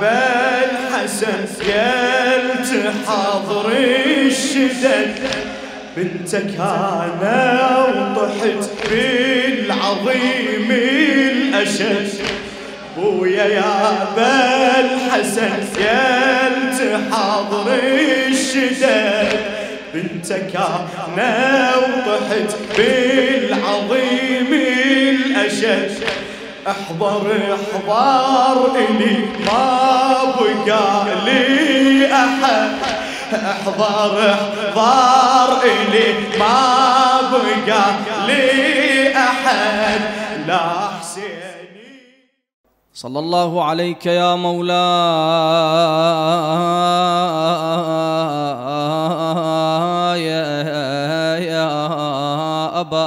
بل حسن قلت حاضر الشدد بنتك انا وطحت بالعظيم الاشد بويا يا بل حسن قلت حاضر الشدد بنتك انا وطحت بالعظيم الاشد احضر احضر الي ما بقى لي احد احضر احضر الي ما بقى لي احد لا حسيني صلى الله عليك يا مولاي يا, يا ابا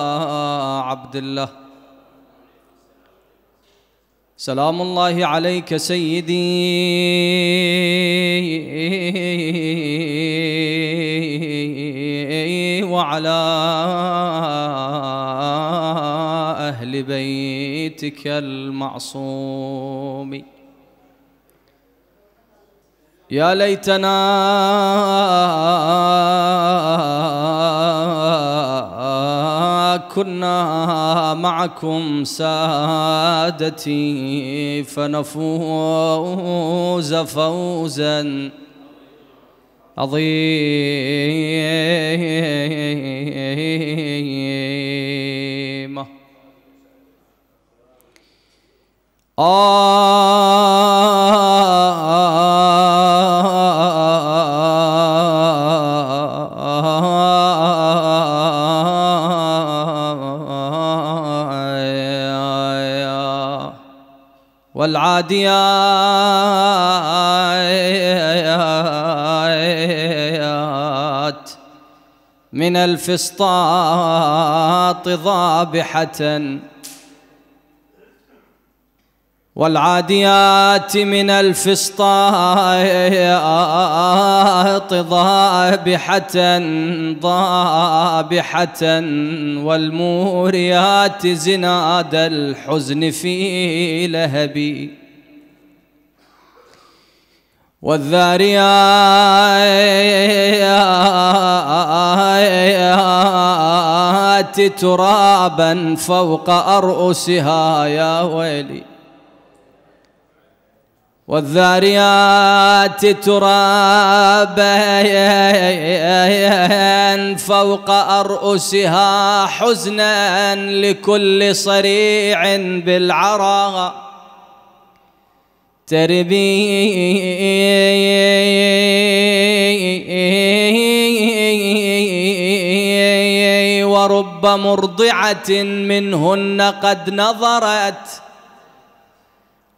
عبد الله سلام الله عليك سيدي وعلى اهل بيتك المعصوم يا ليتنا كنا معكم سادتي فنفوز فوزا عظيما آه العاديات من الفسطاط ضابحة والعاديات من الفسطاط ضابحة ضابحة والموريات زناد الحزن في لهبي والذاريات ترابا فوق أرؤسها يا ويلي والذاريات ترابا فوق أرؤسها حزنا لكل صريع بالعراء تربي ورب مرضعة منهن قد نظرت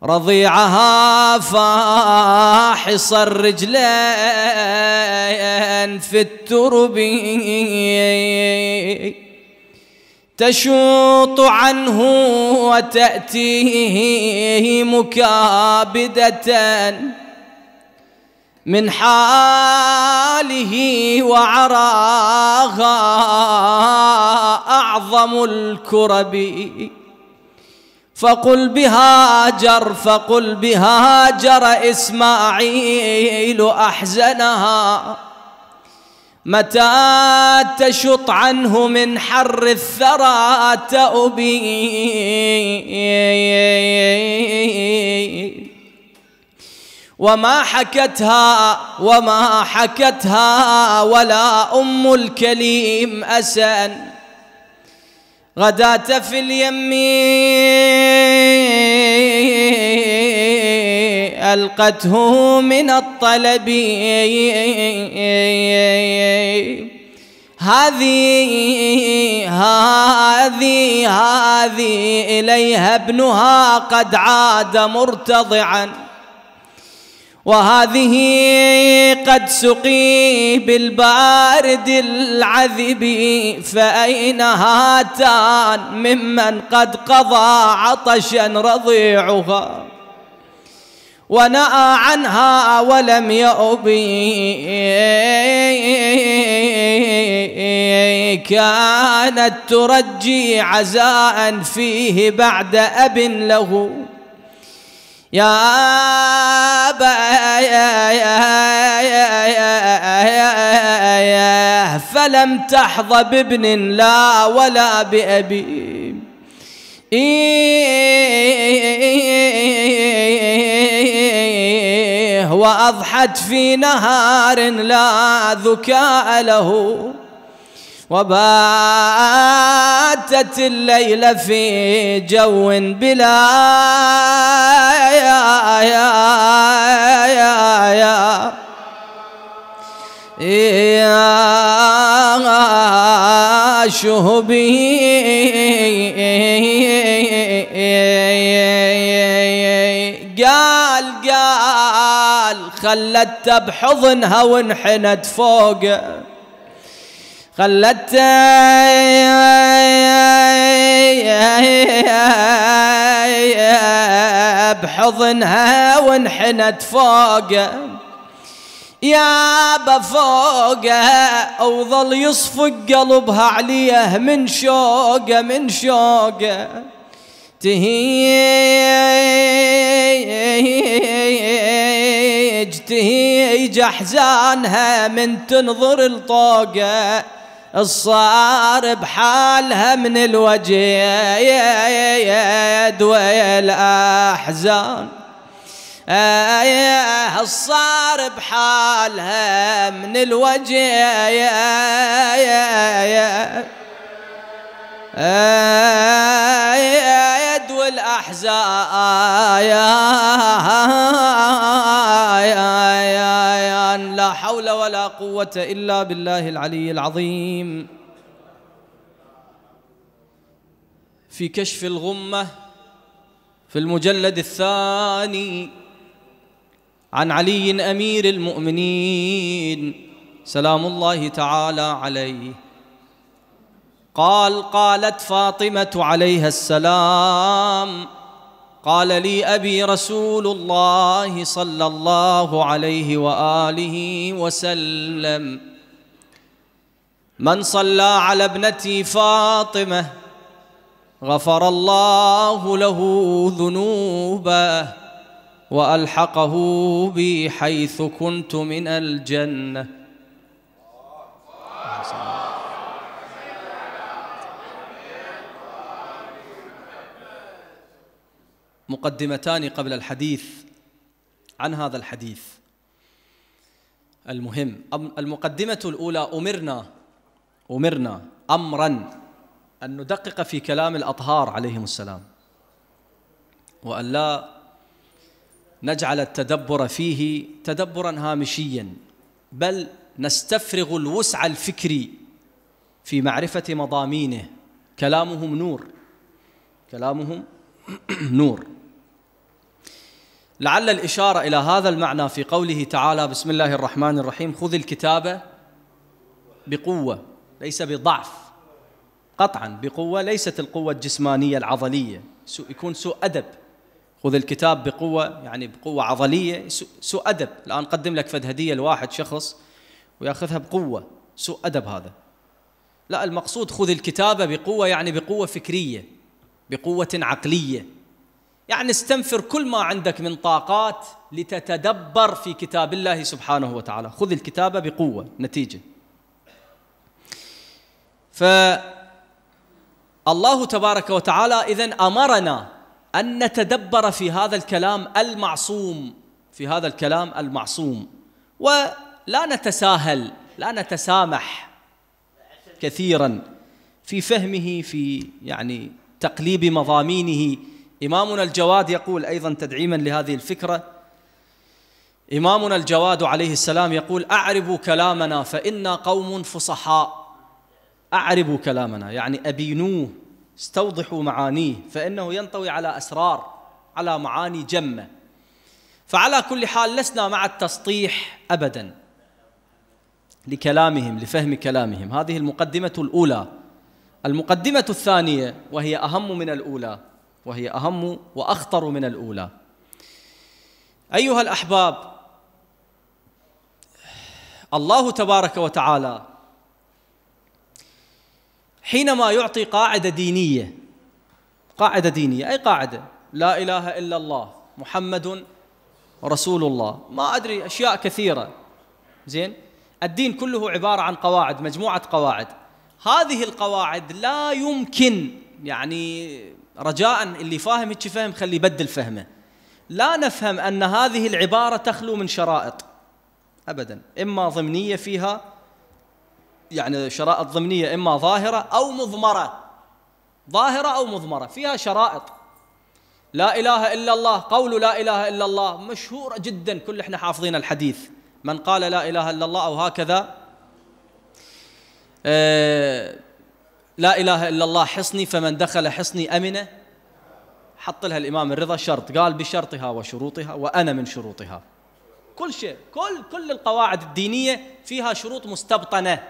رضيعها فاحص الرجلين في الترب تشوط عنه وتأتيه مكابدة من حاله وعراها أعظم الكرب فقل بها جر فقل بها جر إسماعيل أحزنها متى تشط عنه من حر الثرى تأبي وما حكتها وما حكتها ولا أم الكليم أسا غداة في اليمين ألقته من الطلب هذه هذه هذه إليها ابنها قد عاد مرتضعا وهذه قد سقي بالبارد العذب فأين هاتان ممن قد قضى عطشا رضيعها ونأى عنها ولم يأبي كانت ترجي عزاء فيه بعد أب له يا أبا فلم تحظ بابن لا ولا بأبي إيه، وأضحت في نهار لا ذكاء له وباتت الليل في جو بلا يا يا يا يا يا شهبه قال قال خلته بحضنها وانحنت فوقه خلته بحضنها وانحنت فوقه يا بفوقها وظل يصفق قلبها عليه من شوقه من شوقه تهيج تهيج احزانها من تنظر الطوقه الصار بحالها من الوجيد والاحزان آه، الصار بحالها من الوجيد ايد والاحزان لا حول ولا قوه الا بالله العلي العظيم في كشف الغمه في المجلد الثاني عن علي امير المؤمنين سلام الله تعالى عليه قال قالت فاطمه عليها السلام قال لي ابي رسول الله صلى الله عليه واله وسلم من صلى على ابنتي فاطمه غفر الله له ذنوبه والحقه بي حيث كنت من الجنه مقدمتان قبل الحديث عن هذا الحديث المهم المقدمة الأولى أمرنا أمرنا أمرا أن ندقق في كلام الأطهار عليهم السلام وأن لا نجعل التدبر فيه تدبرا هامشيا بل نستفرغ الوسع الفكري في معرفة مضامينه كلامهم نور كلامهم نور لعل الإشارة إلى هذا المعنى في قوله تعالى بسم الله الرحمن الرحيم خذ الكتاب بقوة ليس بضعف قطعا بقوة ليست القوة الجسمانية العضلية يكون سوء أدب خذ الكتاب بقوة يعني بقوة عضلية سوء أدب الآن قدم لك فد هدية لواحد شخص وياخذها بقوة سوء أدب هذا لا المقصود خذ الكتابة بقوة يعني بقوة فكرية بقوة عقلية يعني استنفر كل ما عندك من طاقات لتتدبر في كتاب الله سبحانه وتعالى خذ الكتابة بقوة نتيجة فالله تبارك وتعالى إذا أمرنا أن نتدبر في هذا الكلام المعصوم في هذا الكلام المعصوم ولا نتساهل لا نتسامح كثيرا في فهمه في يعني تقليب مضامينه إمامنا الجواد يقول أيضا تدعيما لهذه الفكرة إمامنا الجواد عليه السلام يقول أعربوا كلامنا فإنا قوم فصحاء أعربوا كلامنا يعني أبينوه استوضحوا معانيه فإنه ينطوي على أسرار على معاني جمة فعلى كل حال لسنا مع التسطيح أبدا لكلامهم لفهم كلامهم هذه المقدمة الأولى المقدمة الثانية وهي أهم من الأولى وهي اهم واخطر من الاولى ايها الاحباب الله تبارك وتعالى حينما يعطي قاعده دينيه قاعده دينيه اي قاعده لا اله الا الله محمد رسول الله ما ادري اشياء كثيره زين الدين كله عباره عن قواعد مجموعه قواعد هذه القواعد لا يمكن يعني رجاء اللي فاهم هيك فهم خلي يبدل فهمه لا نفهم ان هذه العباره تخلو من شرائط ابدا اما ضمنيه فيها يعني شرائط ضمنيه اما ظاهره او مضمره ظاهره او مضمره فيها شرائط لا اله الا الله قول لا اله الا الله مشهوره جدا كل احنا حافظين الحديث من قال لا اله الا الله او هكذا آه لا إله إلا الله حصني فمن دخل حصني أمنة حط لها الإمام الرضا شرط قال بشرطها وشروطها وأنا من شروطها كل شيء كل كل القواعد الدينية فيها شروط مستبطنة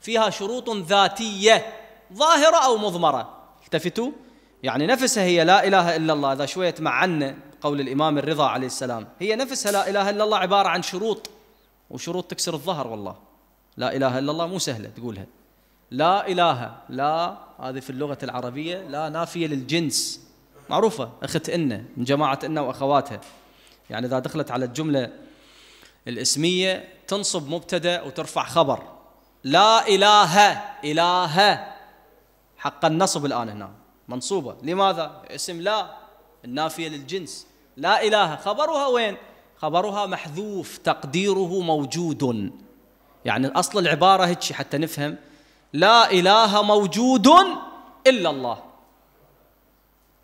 فيها شروط ذاتية ظاهرة أو مضمرة التفتوا يعني نفسها هي لا إله إلا الله إذا شوية معنا قول الإمام الرضا عليه السلام هي نفسها لا إله إلا الله عبارة عن شروط وشروط تكسر الظهر والله لا إله إلا الله مو سهلة تقولها لا إله لا هذه في اللغة العربية لا نافية للجنس معروفة أخت إن من جماعة إن وأخواتها يعني إذا دخلت على الجملة الاسمية تنصب مبتدأ وترفع خبر لا إله إله حق النصب الآن هنا منصوبة لماذا؟ اسم لا النافية للجنس لا إله خبرها وين؟ خبرها محذوف تقديره موجود يعني أصل العبارة هيك حتى نفهم لا إله موجود إلا الله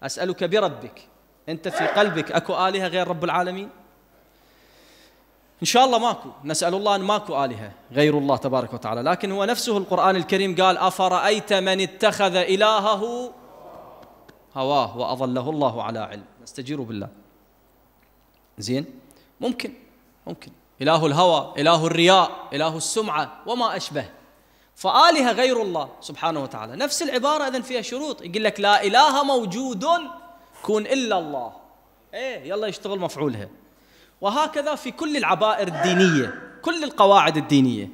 أسألك بربك أنت في قلبك أكو آلهة غير رب العالمين إن شاء الله ماكو نسأل الله أن ماكو آلهة غير الله تبارك وتعالى لكن هو نفسه القرآن الكريم قال أفرأيت من اتخذ إلهه هواه وأضله الله على علم نستجير بالله زين ممكن ممكن إله الهوى إله الرياء إله السمعة وما أشبه فآلهة غير الله سبحانه وتعالى نفس العبارة إذن فيها شروط يقول لك لا إله موجود كون إلا الله إيه يلا يشتغل مفعولها وهكذا في كل العبائر الدينية كل القواعد الدينية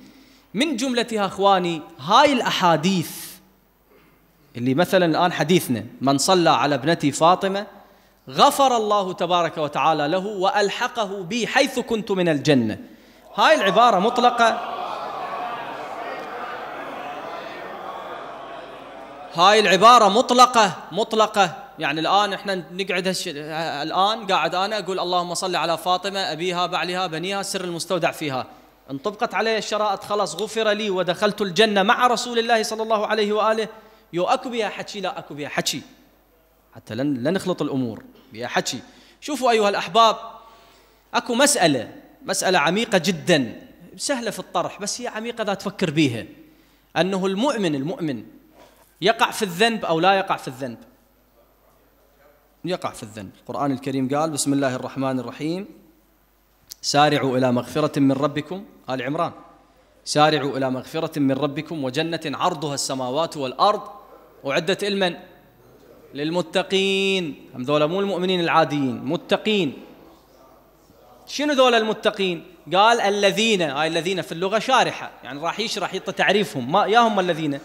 من جملتها أخواني هاي الأحاديث اللي مثلا الآن حديثنا من صلى على ابنتي فاطمة غفر الله تبارك وتعالى له وألحقه بي حيث كنت من الجنة هاي العبارة مطلقة هاي العبارة مطلقة مطلقة يعني الآن احنا نقعد هش... الآن قاعد أنا أقول اللهم صل على فاطمة أبيها بعلها بنيها سر المستودع فيها انطبقت علي الشرائط خلاص غفر لي ودخلت الجنة مع رسول الله صلى الله عليه وآله يو أكو بها حكي لا أكو بها حكي حتى لن لا نخلط الأمور بها حكي شوفوا أيها الأحباب أكو مسألة مسألة عميقة جدا سهلة في الطرح بس هي عميقة إذا تفكر بيها أنه المؤمن المؤمن يقع في الذنب أو لا يقع في الذنب يقع في الذنب القرآن الكريم قال بسم الله الرحمن الرحيم سارعوا إلى مغفرة من ربكم آل عمران سارعوا إلى مغفرة من ربكم وجنة عرضها السماوات والأرض وعدت لمن؟ للمتقين هم ذولا مو المؤمنين العاديين متقين شنو ذولا المتقين؟ قال الذين هاي الذين في اللغة شارحة يعني راح يشرح يعطي تعريفهم ما يا هم الذين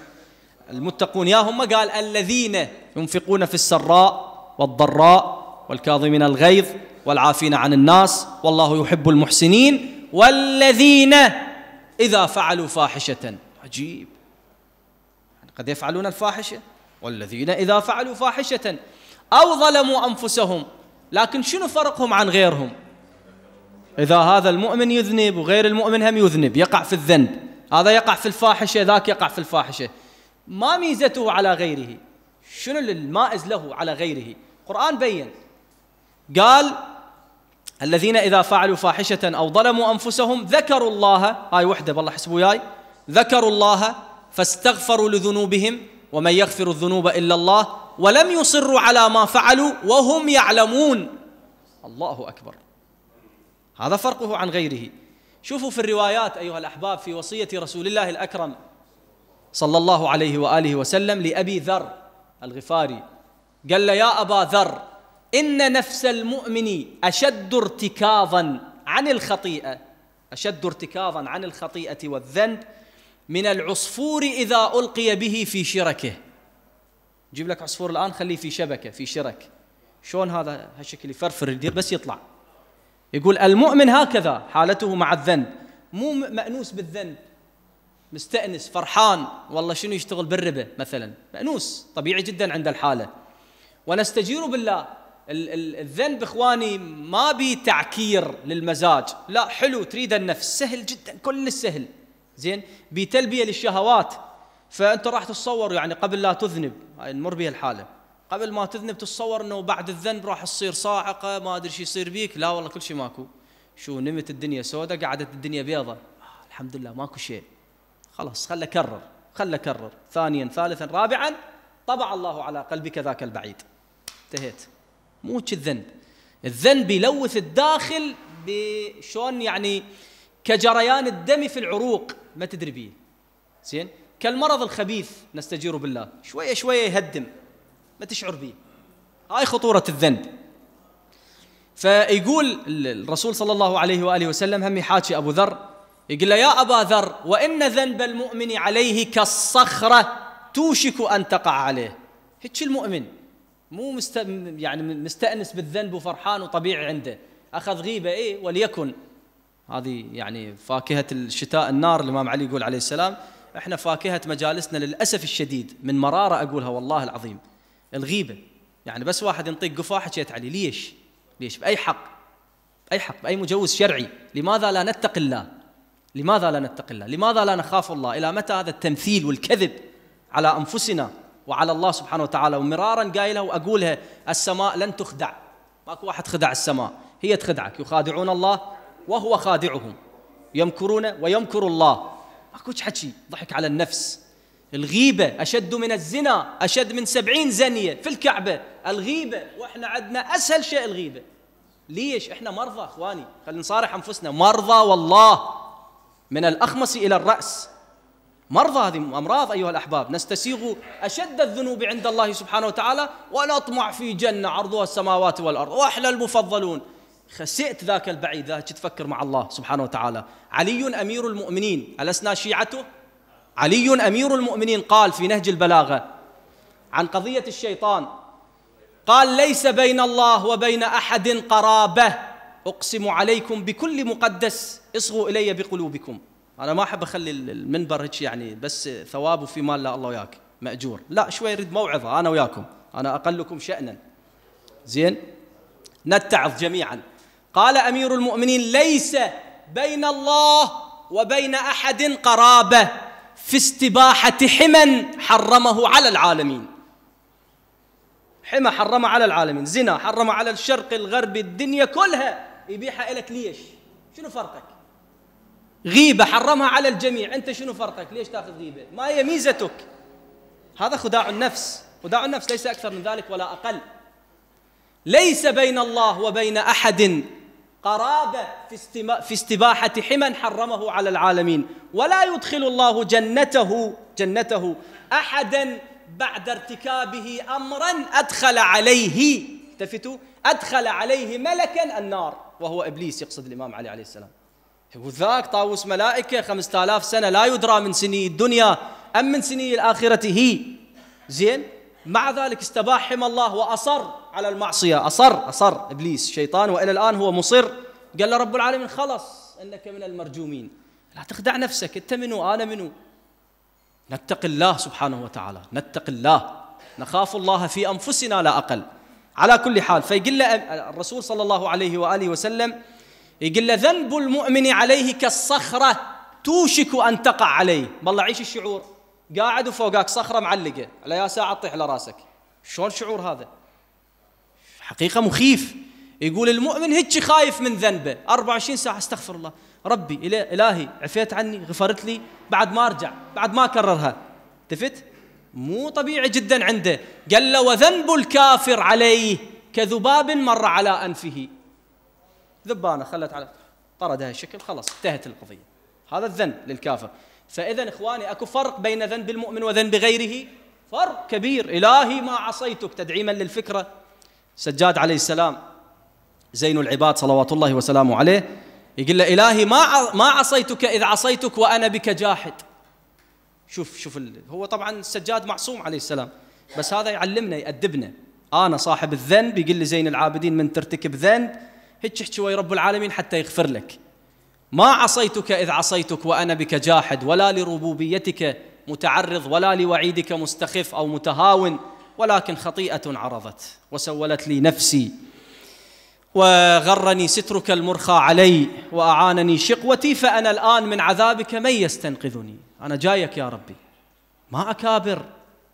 المتقون يا هم قال الذين ينفقون في السراء والضراء والكاظمين الغيظ والعافين عن الناس والله يحب المحسنين والذين إذا فعلوا فاحشة عجيب يعني قد يفعلون الفاحشة والذين إذا فعلوا فاحشة أو ظلموا أنفسهم لكن شنو فرقهم عن غيرهم إذا هذا المؤمن يذنب وغير المؤمن هم يذنب يقع في الذنب هذا يقع في الفاحشة ذاك يقع في الفاحشة ما ميزته على غيره شنو المائز له على غيره القرآن بين قال الذين إذا فعلوا فاحشة أو ظلموا أنفسهم ذكروا الله هاي وحدة بالله حسبوا وياي ذكروا الله فاستغفروا لذنوبهم ومن يغفر الذنوب إلا الله ولم يصروا على ما فعلوا وهم يعلمون الله أكبر هذا فرقه عن غيره شوفوا في الروايات أيها الأحباب في وصية رسول الله الأكرم صلى الله عليه واله وسلم لابي ذر الغفاري قال له يا ابا ذر ان نفس المؤمن اشد ارتكاظا عن الخطيئه اشد ارتكاظا عن الخطيئه والذنب من العصفور اذا القي به في شركه جيب لك عصفور الان خليه في شبكه في شرك شلون هذا هالشكل يفرفر يدير بس يطلع يقول المؤمن هكذا حالته مع الذنب مو مأنوس بالذنب مستأنس فرحان والله شنو يشتغل بالربا مثلا مأنوس طبيعي جدا عند الحالة ونستجير بالله الذنب اخواني ما بي تعكير للمزاج لا حلو تريد النفس سهل جدا كل السهل زين بتلبيه للشهوات فانت راح تتصور يعني قبل لا تذنب نمر به الحاله قبل ما تذنب تتصور انه بعد الذنب راح تصير صاعقه ما ادري شو يصير بيك لا والله كل شيء ماكو شو نمت الدنيا سوداء قعدت الدنيا بيضة آه، الحمد لله ماكو شيء خلاص خله كرر خله كرر ثانيا ثالثا رابعا طبع الله على قلبك ذاك البعيد انتهيت مو الذنب الذنب يلوث الداخل بشون يعني كجريان الدم في العروق ما تدري بيه زين كالمرض الخبيث نستجير بالله شويه شويه يهدم ما تشعر به هاي خطوره الذنب فيقول الرسول صلى الله عليه واله وسلم هم يحاكي ابو ذر يقول له يا أبا ذر وإن ذنب المؤمن عليه كالصخرة توشك أن تقع عليه هيك المؤمن مو مست... يعني مستأنس بالذنب وفرحان وطبيعي عنده أخذ غيبة إيه وليكن هذه يعني فاكهة الشتاء النار الإمام علي يقول عليه السلام احنا فاكهة مجالسنا للأسف الشديد من مرارة أقولها والله العظيم الغيبة يعني بس واحد ينطيك قفا حكيت علي ليش ليش بأي حق بأي حق بأي مجوز شرعي لماذا لا نتقي الله لماذا لا نتقي الله؟ لماذا لا نخاف الله؟ إلى متى هذا التمثيل والكذب على أنفسنا وعلى الله سبحانه وتعالى ومرارا قايله وأقولها السماء لن تخدع ماكو واحد خدع السماء هي تخدعك يخادعون الله وهو خادعهم يمكرون ويمكر الله ماكو حكي ضحك على النفس الغيبة أشد من الزنا أشد من سبعين زنية في الكعبة الغيبة وإحنا عندنا أسهل شيء الغيبة ليش إحنا مرضى أخواني خلينا نصارح أنفسنا مرضى والله من الأخمص إلى الرأس مرضى هذه أمراض أيها الأحباب نستسيغ أشد الذنوب عند الله سبحانه وتعالى ونطمع في جنة عرضها السماوات والأرض وأحلى المفضلون خسئت ذاك البعيد ذاك تفكر مع الله سبحانه وتعالى علي أمير المؤمنين ألسنا شيعته علي أمير المؤمنين قال في نهج البلاغة عن قضية الشيطان قال ليس بين الله وبين أحد قرابة أقسم عليكم بكل مقدس اصغوا الي بقلوبكم انا ما احب اخلي المنبر هيك يعني بس ثواب وفي مال لا الله وياك ماجور لا شوي اريد موعظه انا وياكم انا اقلكم شانا زين نتعظ جميعا قال امير المؤمنين ليس بين الله وبين احد قرابه في استباحه حمى حرمه على العالمين حمى حرمه على العالمين زنا حرمه على الشرق الغرب الدنيا كلها يبيحها لك ليش شنو فرقك غيبة حرمها على الجميع أنت شنو فرقك ليش تأخذ غيبة ما هي ميزتك هذا خداع النفس خداع النفس ليس أكثر من ذلك ولا أقل ليس بين الله وبين أحد قرابة في, استما... في استباحة حمى حرمه على العالمين ولا يدخل الله جنته جنته أحدا بعد ارتكابه أمرا أدخل عليه التفتوا أدخل عليه ملكا النار وهو إبليس يقصد الإمام علي عليه السلام وذاك طاووس ملائكة خمسة آلاف سنة لا يدرى من سني الدنيا أم من سني الآخرة هي زين مع ذلك استباحم الله وأصر على المعصية أصر أصر إبليس شيطان وإلى الآن هو مصر قال له رب العالمين خلص إنك من المرجومين لا تخدع نفسك أنت منو أنا منو نتقي الله سبحانه وتعالى نتقي الله نخاف الله في أنفسنا لا أقل على كل حال فيقول له الرسول صلى الله عليه وآله وسلم يقول له ذنب المؤمن عليه كالصخرة توشك أن تقع عليه بالله عيش الشعور قاعد وفوقك صخرة معلقة على يا ساعة تطيح على راسك شلون شعور هذا حقيقة مخيف يقول المؤمن هيك خايف من ذنبه 24 ساعة استغفر الله ربي إلهي عفيت عني غفرت لي بعد ما أرجع بعد ما أكررها تفت مو طبيعي جدا عنده قال له وذنب الكافر عليه كذباب مر على أنفه ذبانه خلت على طردها الشكل خلاص انتهت القضيه هذا الذنب للكافر فاذا اخواني اكو فرق بين ذنب المؤمن وذنب غيره فرق كبير الهي ما عصيتك تدعيما للفكره سجاد عليه السلام زين العباد صلوات الله وسلامه عليه يقول له الهي ما ما عصيتك اذ عصيتك وانا بك جاحد شوف شوف هو طبعا السجاد معصوم عليه السلام بس هذا يعلمنا يأدبنا انا صاحب الذنب يقول لي زين العابدين من ترتكب ذنب هيك احكي ويا رب العالمين حتى يغفر لك ما عصيتك إذ عصيتك وأنا بك جاحد ولا لربوبيتك متعرض ولا لوعيدك مستخف أو متهاون ولكن خطيئة عرضت وسولت لي نفسي وغرني سترك المرخى علي وأعانني شقوتي فأنا الآن من عذابك من يستنقذني أنا جايك يا ربي ما أكابر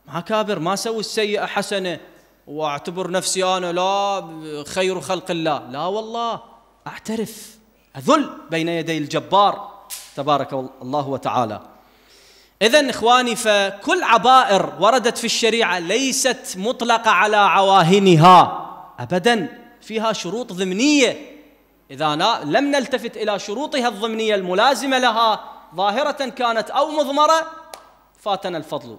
ما أكابر ما أسوي السيئة حسنة واعتبر نفسي انا لا خير خلق الله لا والله اعترف اذل بين يدي الجبار تبارك الله وتعالى اذا اخواني فكل عبائر وردت في الشريعه ليست مطلقه على عواهنها ابدا فيها شروط ضمنيه إذا لم نلتفت إلى شروطها الضمنية الملازمة لها ظاهرة كانت أو مضمرة فاتنا الفضل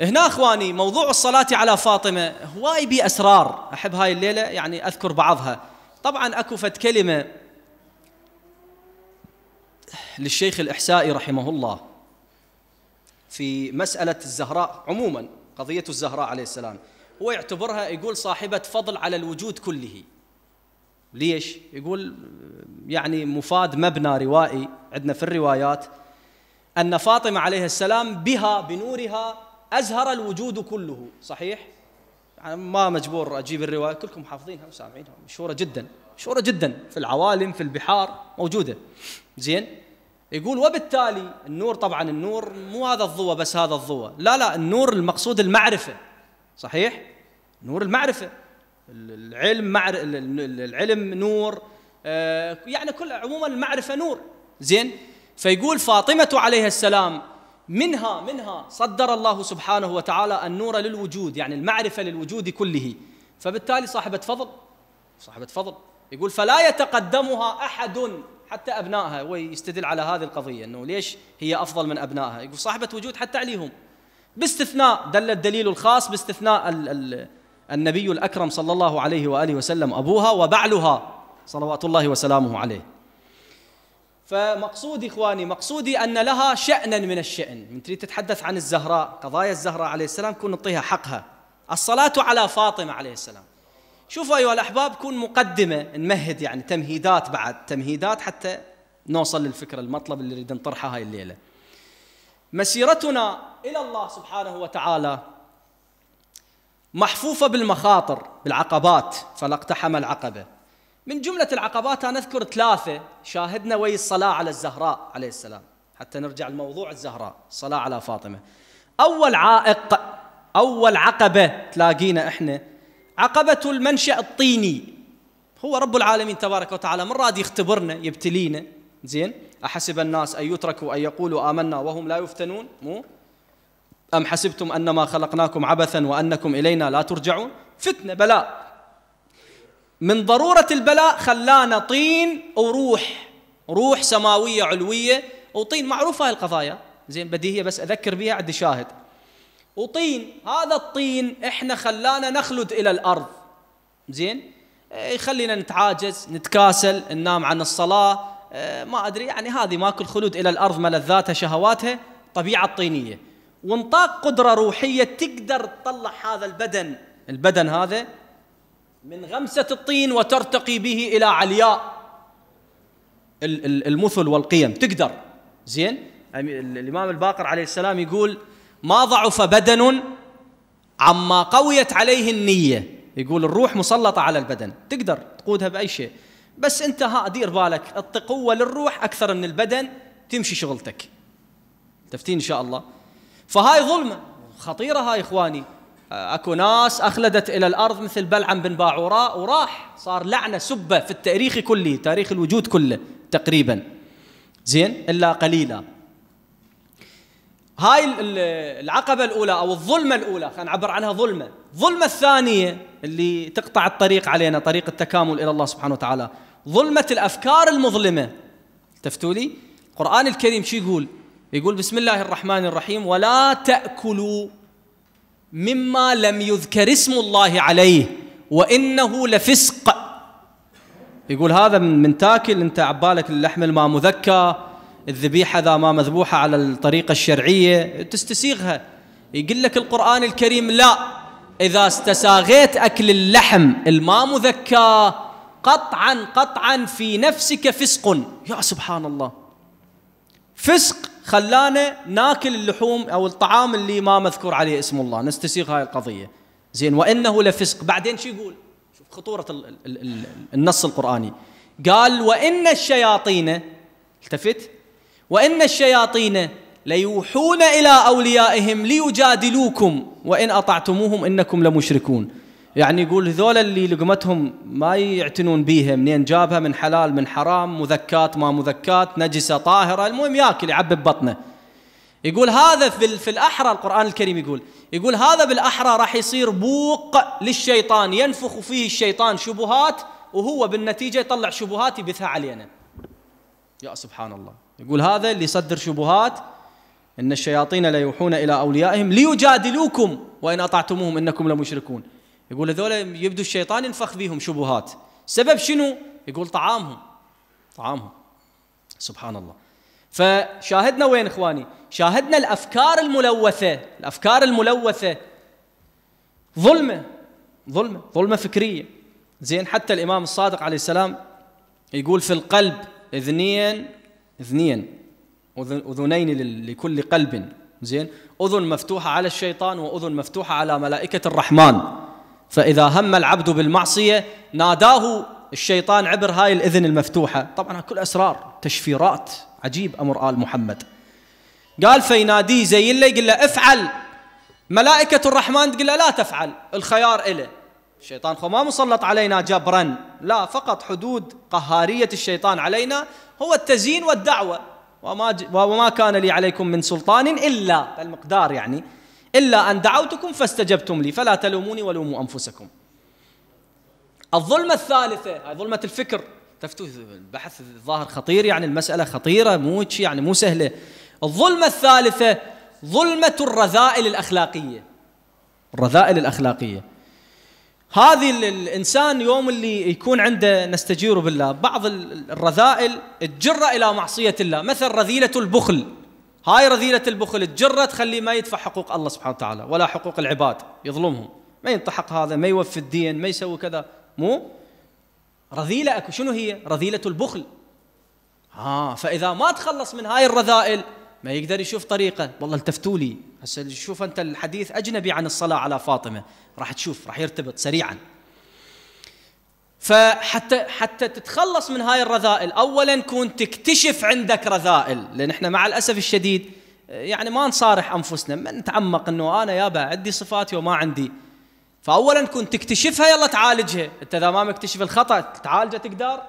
هنا اخواني موضوع الصلاة على فاطمة هواي بي اسرار احب هاي الليلة يعني اذكر بعضها طبعا اكو فد كلمة للشيخ الاحسائي رحمه الله في مسألة الزهراء عموما قضية الزهراء عليه السلام هو يعتبرها يقول صاحبة فضل على الوجود كله ليش؟ يقول يعني مفاد مبنى روائي عندنا في الروايات أن فاطمة عليه السلام بها بنورها أزهر الوجود كله صحيح؟ أنا يعني ما مجبور أجيب الرواية كلكم حافظينها وسامعينها مشهورة جدا مشهورة جدا في العوالم في البحار موجودة زين يقول وبالتالي النور طبعا النور مو هذا الضوء بس هذا الضوء لا لا النور المقصود المعرفة صحيح؟ نور المعرفة العلم معر... العلم نور آه، يعني كل عموما المعرفة نور زين فيقول فاطمة عليه السلام منها منها صدر الله سبحانه وتعالى النور للوجود يعني المعرفة للوجود كله فبالتالي صاحبة فضل صاحبة فضل يقول فلا يتقدمها أحد حتى أبنائها ويستدل على هذه القضية أنه ليش هي أفضل من أبنائها يقول صاحبة وجود حتى عليهم باستثناء دل الدليل الخاص باستثناء ال ال النبي الأكرم صلى الله عليه وآله وسلم أبوها وبعلها صلوات الله وسلامه عليه فمقصودي إخواني مقصودي أن لها شأنا من الشأن من تريد تتحدث عن الزهراء قضايا الزهراء عليه السلام كون نعطيها حقها الصلاة على فاطمة عليه السلام شوفوا أيها الأحباب كون مقدمة نمهد يعني تمهيدات بعد تمهيدات حتى نوصل للفكرة المطلب اللي نريد نطرحه هاي الليلة مسيرتنا إلى الله سبحانه وتعالى محفوفة بالمخاطر بالعقبات اقتحم العقبة من جملة العقبات أنا أذكر ثلاثة شاهدنا وي الصلاة على الزهراء عليه السلام حتى نرجع لموضوع الزهراء الصلاة على فاطمة أول عائق أول عقبة تلاقينا إحنا عقبة المنشأ الطيني هو رب العالمين تبارك وتعالى من راد يختبرنا يبتلينا زين أحسب الناس أن يتركوا أن يقولوا آمنا وهم لا يفتنون مو أم حسبتم أنما خلقناكم عبثا وأنكم إلينا لا ترجعون فتنة بلاء من ضرورة البلاء خلانا طين وروح روح سماوية علوية وطين معروفة هاي القضايا زين بديهية بس أذكر بها عند شاهد وطين هذا الطين احنا خلانا نخلد إلى الأرض زين إيه، يخلينا نتعاجز نتكاسل ننام عن الصلاة إيه، ما أدري يعني هذه كل خلود إلى الأرض ملذاتها شهواتها طبيعة طينية وانطاق قدرة روحية تقدر تطلع هذا البدن البدن هذا من غمسة الطين وترتقي به إلى علياء المثل والقيم تقدر زين الإمام الباقر عليه السلام يقول ما ضعف بدن عما قويت عليه النية يقول الروح مسلطة على البدن تقدر تقودها بأي شيء بس أنت ها دير بالك التقوة قوة للروح أكثر من البدن تمشي شغلتك تفتين إن شاء الله فهاي ظلمة خطيرة هاي إخواني آه، اكو ناس اخلدت الى الارض مثل بلعم بن باعوراء وراح صار لعنه سبه في التاريخ كله تاريخ الوجود كله تقريبا زين الا قليلا هاي العقبه الاولى او الظلمه الاولى خلينا نعبر عنها ظلمه الظلمه الثانيه اللي تقطع الطريق علينا طريق التكامل الى الله سبحانه وتعالى ظلمه الافكار المظلمه التفتوا لي القران الكريم شو يقول يقول بسم الله الرحمن الرحيم ولا تاكلوا مما لم يذكر اسم الله عليه وانه لفسق يقول هذا من تاكل انت عبالك اللحم الما مذكى الذبيحه ذا ما مذبوحه على الطريقه الشرعيه تستسيغها يقول لك القران الكريم لا اذا استساغيت اكل اللحم الما مذكى قطعا قطعا في نفسك فسق يا سبحان الله فسق خلانا ناكل اللحوم او الطعام اللي ما مذكور عليه اسم الله نستسيغ هاي القضيه زين وانه لفسق بعدين شو يقول شوف خطوره الـ الـ الـ النص القراني قال وان الشياطين التفت وان الشياطين ليوحون الى اوليائهم ليجادلوكم وان اطعتموهم انكم لمشركون يعني يقول ذولا اللي لقمتهم ما يعتنون بيها منين جابها من حلال من حرام مذكات ما مذكات نجسه طاهره المهم ياكل يعبب بطنه يقول هذا في في الاحرى القران الكريم يقول يقول هذا بالاحرى راح يصير بوق للشيطان ينفخ فيه الشيطان شبهات وهو بالنتيجه يطلع شبهات يبثها علينا يا سبحان الله يقول هذا اللي يصدر شبهات ان الشياطين لا يوحون الى اوليائهم ليجادلوكم وان اطعتموهم انكم لمشركون يقول هذول يبدو الشيطان ينفخ فيهم شبهات سبب شنو يقول طعامهم طعامهم سبحان الله فشاهدنا وين اخواني شاهدنا الافكار الملوثه الافكار الملوثه ظلمه ظلمه ظلمه فكريه زين حتى الامام الصادق عليه السلام يقول في القلب اذنين اذنين اذنين لكل قلب زين اذن مفتوحه على الشيطان واذن مفتوحه على ملائكه الرحمن فإذا هم العبد بالمعصية ناداه الشيطان عبر هاي الإذن المفتوحة طبعا كل أسرار تشفيرات عجيب أمر آل محمد قال فيناديه زي اللي يقول له افعل ملائكة الرحمن تقول له لا تفعل الخيار إله الشيطان خو ما مسلط علينا جبرا لا فقط حدود قهارية الشيطان علينا هو التزيين والدعوة وما, وما كان لي عليكم من سلطان إلا المقدار يعني إلا أن دعوتكم فاستجبتم لي فلا تلوموني ولوموا أنفسكم الظلمة الثالثة هاي ظلمة الفكر تفتوا البحث الظاهر خطير يعني المسألة خطيرة مو يعني مو سهلة الظلمة الثالثة ظلمة الرذائل الأخلاقية الرذائل الأخلاقية هذه الإنسان يوم اللي يكون عنده نستجير بالله بعض الرذائل تجر إلى معصية الله مثل رذيلة البخل هاي رذيلة البخل الجرة تخليه ما يدفع حقوق الله سبحانه وتعالى ولا حقوق العباد يظلمهم ما ينطحق هذا ما يوفي الدين ما يسوي كذا مو رذيلة أكو شنو هي رذيلة البخل آه فإذا ما تخلص من هاي الرذائل ما يقدر يشوف طريقه والله التفتوا لي هسه شوف انت الحديث اجنبي عن الصلاه على فاطمه راح تشوف راح يرتبط سريعا فحتى حتى تتخلص من هاي الرذائل اولا كون تكتشف عندك رذائل لان احنا مع الاسف الشديد يعني ما نصارح انفسنا ما نتعمق انه انا يابا عندي صفاتي وما عندي فاولا كون تكتشفها يلا تعالجها انت اذا ما مكتشف الخطا تعالجه تقدر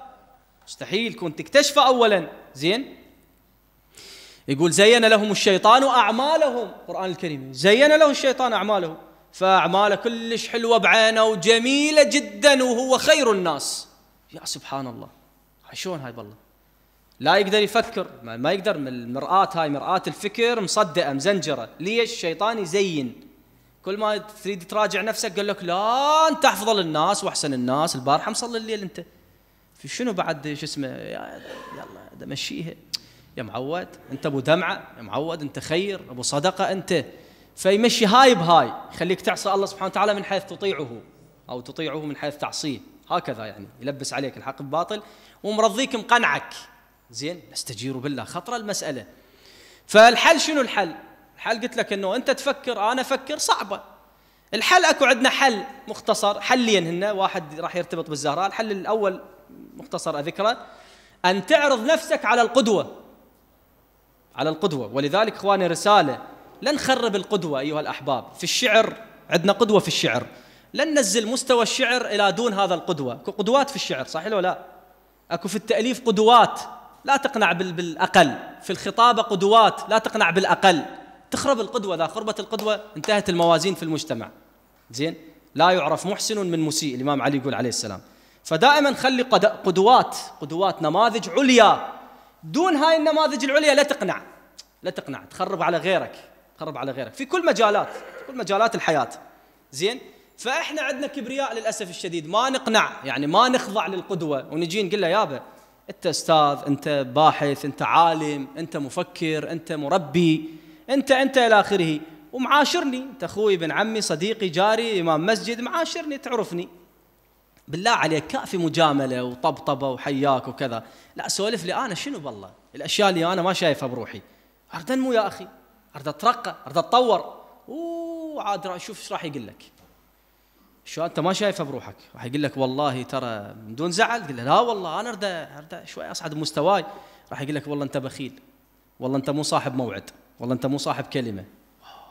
مستحيل كون تكتشفه اولا زين يقول زين لهم الشيطان اعمالهم القران الكريم زين له الشيطان اعمالهم فأعماله كلش حلوة بعينه وجميلة جدا وهو خير الناس يا سبحان الله شلون هاي بالله لا يقدر يفكر ما يقدر من المرآة هاي مرآة الفكر مصدقة مزنجرة ليش الشيطان يزين كل ما تريد تراجع نفسك قال لك لا انت افضل الناس واحسن الناس البارحه مصلي الليل انت في شنو بعد شو اسمه يلا مشيها يا معود انت ابو دمعه يا معود انت خير ابو صدقه انت فيمشي هاي بهاي يخليك تعصى الله سبحانه وتعالى من حيث تطيعه أو تطيعه من حيث تعصيه هكذا يعني يلبس عليك الحق بباطل ومرضيك مقنعك زين استجيروا بالله خطره المسألة فالحل شنو الحل الحل قلت لك أنه أنت تفكر أنا أفكر صعبة الحل أكو عندنا حل مختصر حلين هنا واحد راح يرتبط بالزهراء الحل الأول مختصر أذكره أن تعرض نفسك على القدوة على القدوة ولذلك إخواني رسالة لا نخرب القدوة أيها الأحباب في الشعر عندنا قدوة في الشعر لن ننزل مستوى الشعر إلى دون هذا القدوة قدوات في الشعر صحيح ولا لا أكو في التأليف قدوات لا تقنع بالأقل في الخطابة قدوات لا تقنع بالأقل تخرب القدوة إذا خربت القدوة انتهت الموازين في المجتمع زين لا يعرف محسن من مسيء الإمام علي يقول عليه السلام فدائما خلي قدوات قدوات نماذج عليا دون هاي النماذج العليا لا تقنع لا تقنع تخرب على غيرك تقرب على غيرك في كل مجالات في كل مجالات الحياه زين فاحنا عندنا كبرياء للاسف الشديد ما نقنع يعني ما نخضع للقدوه ونجي نقول له يابا انت استاذ انت باحث انت عالم انت مفكر انت مربي انت انت الى اخره ومعاشرني انت اخوي ابن عمي صديقي جاري امام مسجد معاشرني تعرفني بالله عليك كافي مجامله وطبطبه وحياك وكذا لا سولف لي انا شنو بالله الاشياء اللي انا ما شايفها بروحي اردن مو يا اخي اريد اترقى اريد اتطور اوه عاد شوف ايش راح يقول لك شو انت ما شايفه بروحك راح يقول لك والله ترى من دون زعل تقول له لا والله انا اريد اريد شوي اصعد بمستواي راح يقول لك والله انت بخيل والله انت مو صاحب موعد والله انت مو صاحب كلمه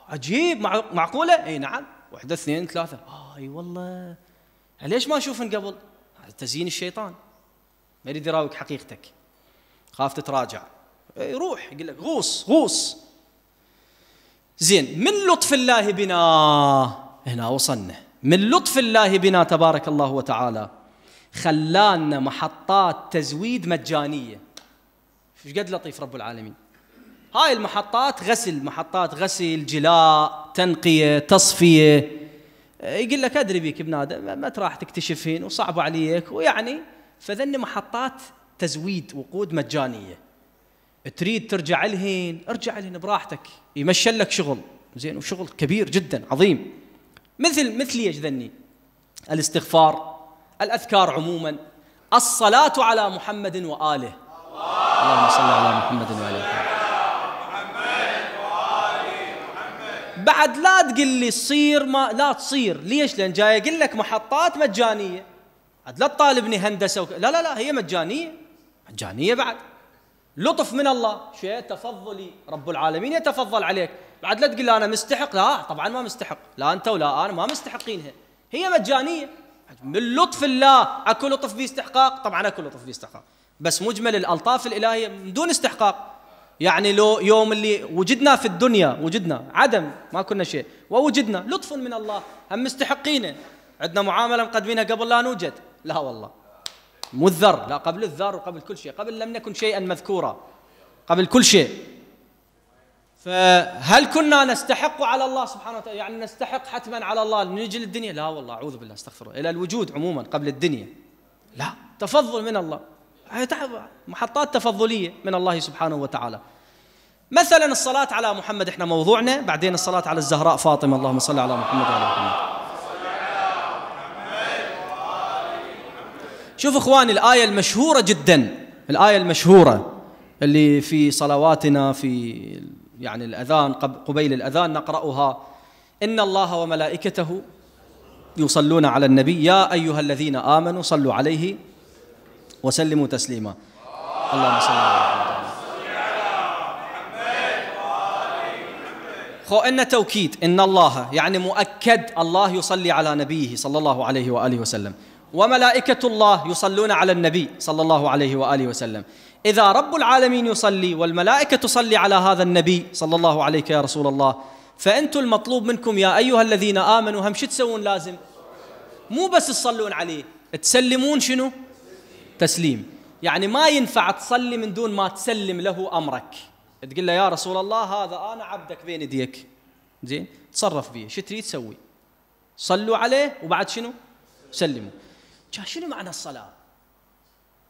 عجيب معقوله اي نعم واحده اثنين ثلاثه آه، اي والله ليش ما اشوفن قبل هذا تزيين الشيطان ما يريد يراويك حقيقتك خاف تتراجع يروح يقول لك غوص غوص زين من لطف الله بنا هنا وصلنا من لطف الله بنا تبارك الله وتعالى خلانا محطات تزويد مجانيه ايش قد لطيف رب العالمين هاي المحطات غسل محطات غسل جلاء تنقيه تصفيه يقول لك ادري بيك ابن ادم ما تراح تكتشفين وصعب عليك ويعني فذن محطات تزويد وقود مجانيه تريد ترجع لهن ارجع لهن براحتك يمشل لك شغل زين وشغل كبير جدا عظيم مثل ايش يجذني الاستغفار الاذكار عموما الصلاه على محمد واله اللهم صل على محمد واله محمد بعد لا تقول لي تصير ما لا تصير ليش لان جاي اقول لك محطات مجانيه عاد لا تطالبني هندسه وك... لا لا لا هي مجانيه مجانيه بعد لطف من الله شيء تفضلي رب العالمين يتفضل عليك بعد لا تقول انا مستحق لا طبعا ما مستحق لا انت ولا انا ما مستحقينها هي مجانيه من لطف الله اكو لطف في استحقاق طبعا اكو لطف في استحقاق بس مجمل الالطاف الالهيه من دون استحقاق يعني لو يوم اللي وجدنا في الدنيا وجدنا عدم ما كنا شيء ووجدنا لطف من الله هم مستحقينه عندنا معامله مقدمينها قبل لا نوجد لا والله مو الذر لا قبل الذر وقبل كل شيء قبل لم نكن شيئا مذكورا قبل كل شيء فهل كنا نستحق على الله سبحانه وتعالى يعني نستحق حتما على الله نجي للدنيا لا والله أعوذ بالله استغفر الله إلى الوجود عموما قبل الدنيا لا تفضل من الله محطات تفضلية من الله سبحانه وتعالى مثلا الصلاة على محمد احنا موضوعنا بعدين الصلاة على الزهراء فاطمة اللهم صل على محمد وعلى محمد شوف اخواني الايه المشهوره جدا الايه المشهوره اللي في صلواتنا في يعني الاذان قبيل الاذان نقراها ان الله وملائكته يصلون على النبي يا ايها الذين امنوا صلوا عليه وسلموا تسليما اللهم صل على خو إن توكيد إن الله يعني مؤكد الله يصلي على نبيه صلى الله عليه وآله وسلم وملائكة الله يصلون على النبي صلى الله عليه وآله وسلم إذا رب العالمين يصلي والملائكة تصلي على هذا النبي صلى الله عليك يا رسول الله فأنتم المطلوب منكم يا أيها الذين آمنوا هم شو تسوون لازم مو بس تصلون عليه تسلمون شنو تسليم يعني ما ينفع تصلي من دون ما تسلم له أمرك تقول له يا رسول الله هذا أنا عبدك بين يديك زين تصرف به شو تريد تسوي صلوا عليه وبعد شنو سلموا شنو معنى الصلاة؟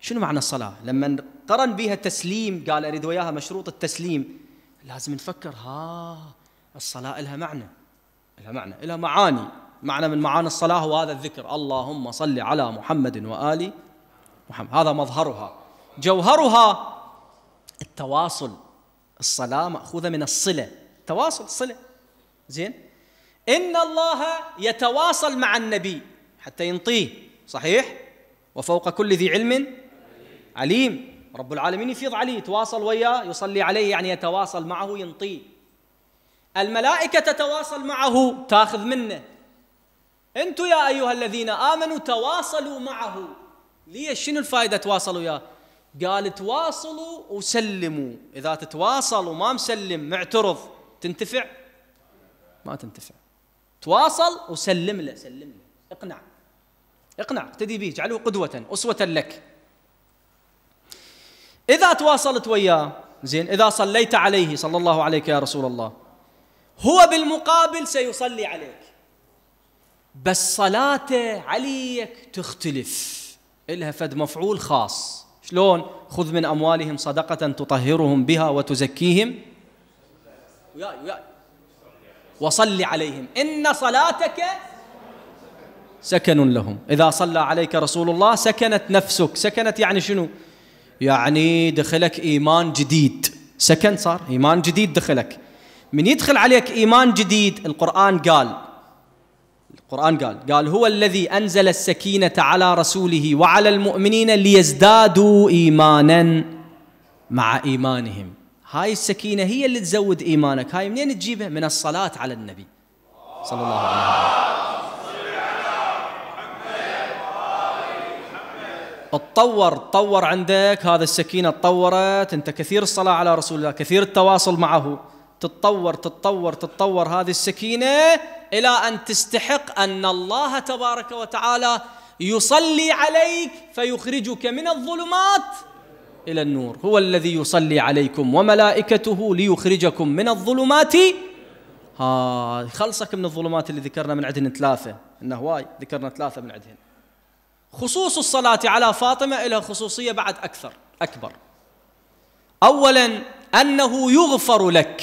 شنو معنى الصلاة؟ لما قرن بها التسليم قال أريد وياها مشروط التسليم لازم نفكر ها الصلاة لها معنى لها معنى لها معاني معنى من معاني الصلاة هو هذا الذكر اللهم صل على محمد وآل محمد هذا مظهرها جوهرها التواصل الصلاة مأخوذة من الصلة تواصل صلة زين إن الله يتواصل مع النبي حتى ينطيه صحيح وفوق كل ذي علم عليم رب العالمين يفيض عليه يتواصل وياه يصلي عليه يعني يتواصل معه ينطيه الملائكة تتواصل معه تاخذ منه انتم يا ايها الذين امنوا تواصلوا معه ليش شنو الفائده تواصلوا يا قال تواصلوا وسلموا اذا تتواصل وما مسلم معترض تنتفع ما تنتفع تواصل وسلم له سلم له اقنع اقنع اقتدي به اجعله قدوة أسوة لك إذا تواصلت وياه زين إذا صليت عليه صلى الله عليك يا رسول الله هو بالمقابل سيصلي عليك بس صلاته عليك تختلف إلها فد مفعول خاص شلون خذ من أموالهم صدقة تطهرهم بها وتزكيهم وياي وياي وصلي عليهم إن صلاتك سكن لهم إذا صلى عليك رسول الله سكنت نفسك سكنت يعني شنو يعني دخلك إيمان جديد سكن صار إيمان جديد دخلك من يدخل عليك إيمان جديد القرآن قال القرآن قال قال هو الذي أنزل السكينة على رسوله وعلى المؤمنين ليزدادوا إيمانا مع إيمانهم هاي السكينة هي اللي تزود إيمانك هاي منين تجيبها من الصلاة على النبي صلى الله عليه وسلم تطور تطور عندك هذا السكينة تطورت أنت كثير الصلاة على رسول الله كثير التواصل معه تتطور تتطور تتطور هذه السكينة إلى أن تستحق أن الله تبارك وتعالى يصلي عليك فيخرجك من الظلمات إلى النور هو الذي يصلي عليكم وملائكته ليخرجكم من الظلمات ها خلصك من الظلمات اللي ذكرنا من عندهن ثلاثة إنه هواي ذكرنا ثلاثة من عندهن خصوص الصلاة على فاطمة إلى خصوصية بعد أكثر أكبر أولا أنه يغفر لك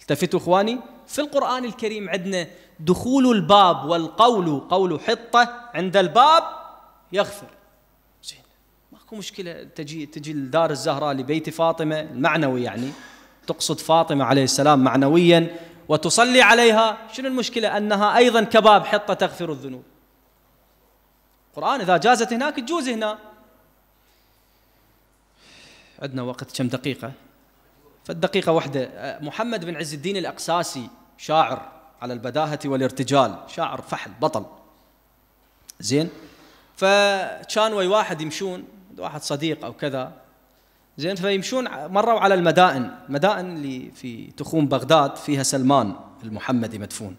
التفتوا إخواني في القرآن الكريم عندنا دخول الباب والقول قول حطة عند الباب يغفر زين ماكو مشكلة تجي تجي لدار الزهراء لبيت فاطمة المعنوي يعني تقصد فاطمة عليه السلام معنويا وتصلي عليها شنو المشكلة أنها أيضا كباب حطة تغفر الذنوب القرآن إذا جازت هناك تجوز هنا عندنا وقت كم دقيقة فالدقيقة واحدة محمد بن عز الدين الأقساسي شاعر على البداهة والارتجال شاعر فحل بطل زين فكان وي واحد يمشون واحد صديق أو كذا زين فيمشون مروا على المدائن مدائن اللي في تخوم بغداد فيها سلمان المحمدي مدفون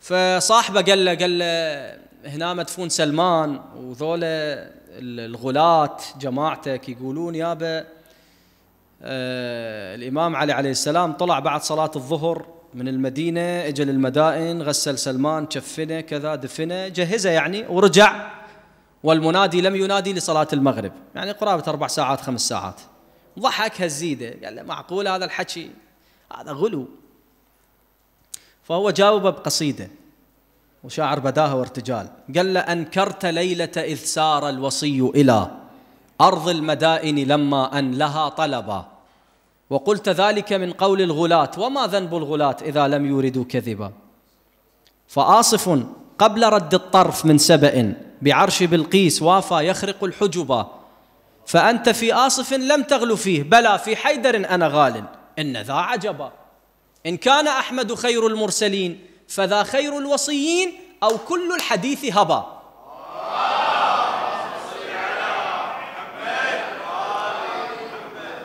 فصاحبه قال له قال له هنا مدفون سلمان وذولا الغلاة جماعتك يقولون يابا آه، الإمام علي عليه السلام طلع بعد صلاة الظهر من المدينة إجا للمدائن غسل سلمان شفنه كذا دفنه جهزه يعني ورجع والمنادي لم ينادي لصلاة المغرب يعني قرابة أربع ساعات خمس ساعات ضحك هزيده قال له معقول هذا الحكي هذا غلو فهو جاوبه بقصيده وشاعر بداهه وارتجال قال له أنكرت ليلة إذ سار الوصي إلى أرض المدائن لما أن لها طلبا وقلت ذلك من قول الغلاة وما ذنب الغلاة إذا لم يوردوا كذبا فآصف قبل رد الطرف من سبأ بعرش بلقيس وافى يخرق الحجبا فأنت في آصف لم تغل فيه بلى في حيدر أنا غال إن ذا عجبا إن كان أحمد خير المرسلين فذا خير الوصيين أو كل الحديث هبا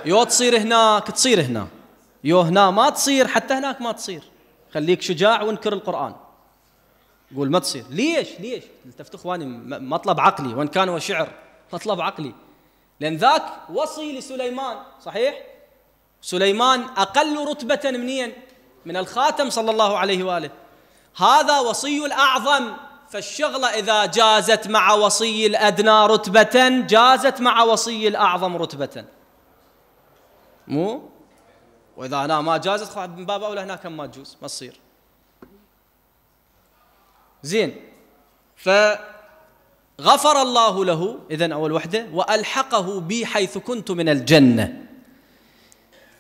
يو تصير هناك تصير هنا يو هنا ما تصير حتى هناك ما تصير خليك شجاع وانكر القرآن قول ما تصير ليش ليش التفت اخواني مطلب عقلي وان كان هو شعر مطلب عقلي لان ذاك وصي لسليمان صحيح سليمان اقل رتبه منين من الخاتم صلى الله عليه واله هذا وصي الأعظم فالشغلة إذا جازت مع وصي الأدنى رتبة جازت مع وصي الأعظم رتبة مو وإذا أنا ما جازت من باب أولى هناك ما تجوز ما تصير زين فغفر الله له إذا أول وحدة وألحقه بي حيث كنت من الجنة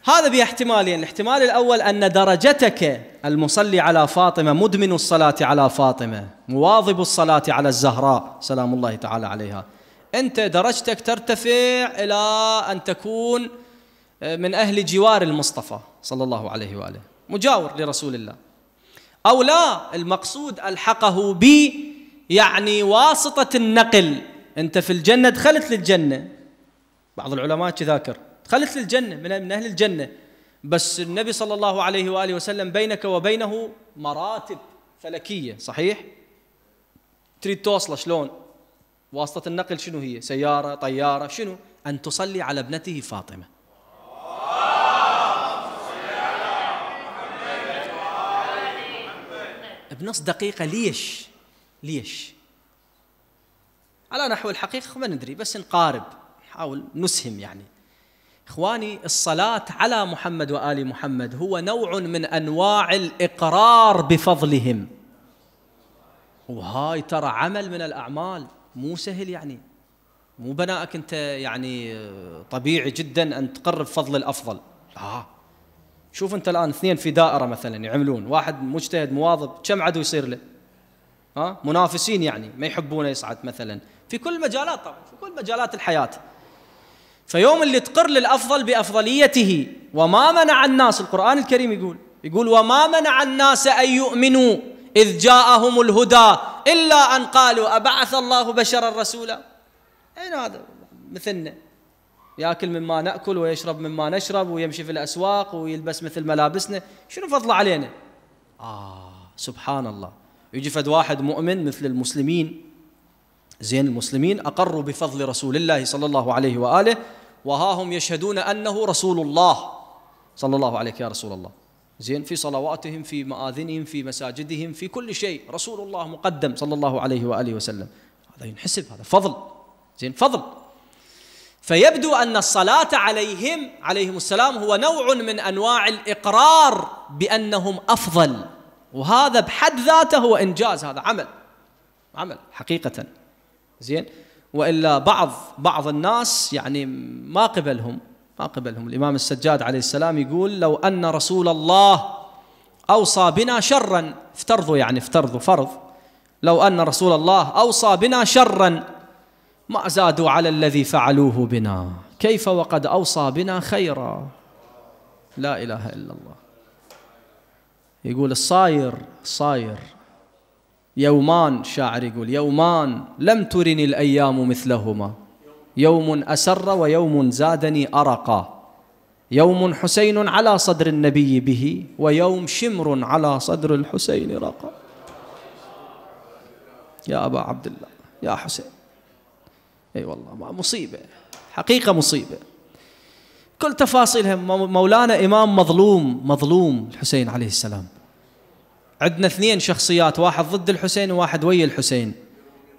هذا باحتمالين الاحتمال الأول أن درجتك المصلي على فاطمة مدمن الصلاة على فاطمة مواظب الصلاة على الزهراء سلام الله تعالى عليها أنت درجتك ترتفع إلى أن تكون آه، من أهل جوار المصطفى صلى الله عليه وآله مجاور لرسول الله أو لا المقصود ألحقه بي يعني واسطة النقل أنت في الجنة دخلت للجنة بعض العلماء تذاكر دخلت للجنة من, أهل الجنة بس النبي صلى الله عليه وآله وسلم بينك وبينه مراتب فلكية صحيح؟ تريد توصله شلون؟ واسطة النقل شنو هي؟ سيارة، طيارة، شنو؟ أن تصلي على ابنته فاطمة بنص دقيقة ليش؟ ليش؟ على نحو الحقيقة ما ندري بس نقارب نحاول نسهم يعني اخواني الصلاه على محمد وال محمد هو نوع من انواع الاقرار بفضلهم وهاي ترى عمل من الاعمال مو سهل يعني مو بنائك انت يعني آه، طبيعي جدا ان تقرب فضل الافضل آه. شوف انت الان اثنين في دائره مثلا يعملون واحد مجتهد مواظب كم عدو يصير له ها منافسين يعني ما يحبونه يصعد مثلا في كل مجالات طبعا في كل مجالات الحياه فيوم اللي تقر للافضل بافضليته وما منع الناس القران الكريم يقول يقول وما منع الناس ان يؤمنوا اذ جاءهم الهدى الا ان قالوا ابعث الله بشرا رسولا اين هذا مثلنا ياكل مما ناكل ويشرب مما نشرب ويمشي في الاسواق ويلبس مثل ملابسنا شنو فضل علينا اه سبحان الله يجي فد واحد مؤمن مثل المسلمين زين المسلمين اقروا بفضل رسول الله صلى الله عليه واله وها هم يشهدون أنه رسول الله صلى الله عليك يا رسول الله زين في صلواتهم في مآذنهم في مساجدهم في كل شيء رسول الله مقدم صلى الله عليه وآله وسلم هذا ينحسب هذا فضل زين فضل فيبدو أن الصلاة عليهم عليهم السلام هو نوع من أنواع الإقرار بأنهم أفضل وهذا بحد ذاته هو إنجاز هذا عمل عمل حقيقة زين والا بعض بعض الناس يعني ما قبلهم ما قبلهم الامام السجاد عليه السلام يقول لو ان رسول الله اوصى بنا شرا افترضوا يعني افترضوا فرض لو ان رسول الله اوصى بنا شرا ما زادوا على الذي فعلوه بنا كيف وقد اوصى بنا خيرا لا اله الا الله يقول الصاير صاير يومان شاعر يقول يومان لم ترني الأيام مثلهما يوم أسر ويوم زادني أرقا يوم حسين على صدر النبي به ويوم شمر على صدر الحسين رقا يا أبا عبد الله يا حسين أي والله مصيبة حقيقة مصيبة كل تفاصيلها مولانا إمام مظلوم مظلوم الحسين عليه السلام عندنا اثنين شخصيات واحد ضد الحسين وواحد ويا الحسين